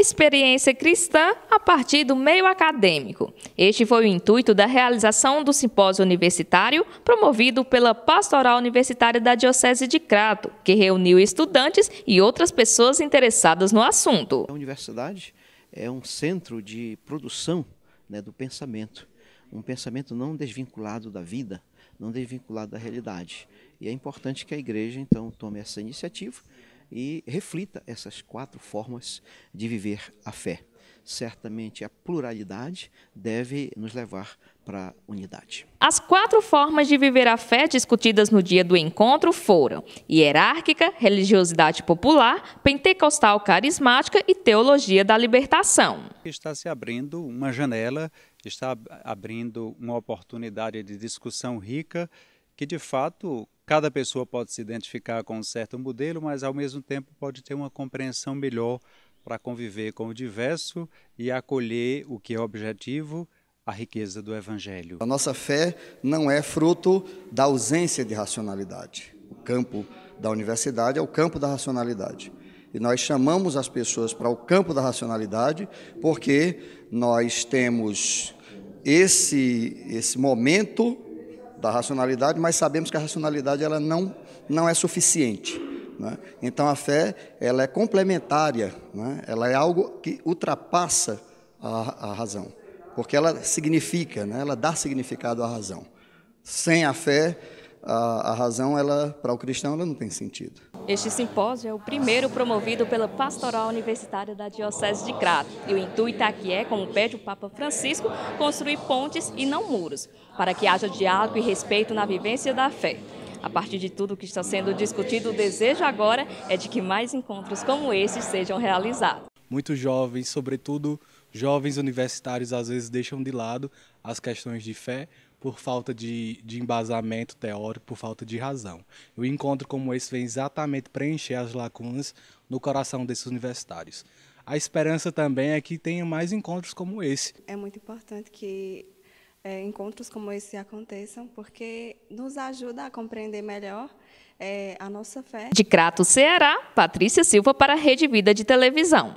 experiência cristã a partir do meio acadêmico. Este foi o intuito da realização do simpósio universitário promovido pela Pastoral Universitária da Diocese de Crato, que reuniu estudantes e outras pessoas interessadas no assunto. A universidade é um centro de produção né, do pensamento, um pensamento não desvinculado da vida, não desvinculado da realidade. E é importante que a igreja, então, tome essa iniciativa e reflita essas quatro formas de viver a fé. Certamente a pluralidade deve nos levar para unidade. As quatro formas de viver a fé discutidas no dia do encontro foram hierárquica, religiosidade popular, pentecostal carismática e teologia da libertação. Está se abrindo uma janela, está abrindo uma oportunidade de discussão rica que de fato Cada pessoa pode se identificar com um certo modelo, mas ao mesmo tempo pode ter uma compreensão melhor para conviver com o diverso e acolher o que é objetivo, a riqueza do Evangelho. A nossa fé não é fruto da ausência de racionalidade. O campo da universidade é o campo da racionalidade. E nós chamamos as pessoas para o campo da racionalidade porque nós temos esse, esse momento da racionalidade, mas sabemos que a racionalidade ela não, não é suficiente. Né? Então a fé ela é complementária, né? ela é algo que ultrapassa a, a razão, porque ela significa, né? ela dá significado à razão. Sem a fé, a, a razão ela para o cristão ela não tem sentido. Este simpósio é o primeiro promovido pela Pastoral Universitária da Diocese de Crato e o intuito aqui é, como pede o Papa Francisco, construir pontes e não muros, para que haja diálogo e respeito na vivência da fé. A partir de tudo que está sendo discutido, o desejo agora é de que mais encontros como esses sejam realizados. Muitos jovens, sobretudo jovens universitários, às vezes deixam de lado as questões de fé por falta de, de embasamento teórico, por falta de razão. o encontro como esse vem exatamente preencher as lacunas no coração desses universitários. A esperança também é que tenha mais encontros como esse. É muito importante que é, encontros como esse aconteçam, porque nos ajuda a compreender melhor é, a nossa fé. De Crato, Ceará, Patrícia Silva para a Rede Vida de Televisão.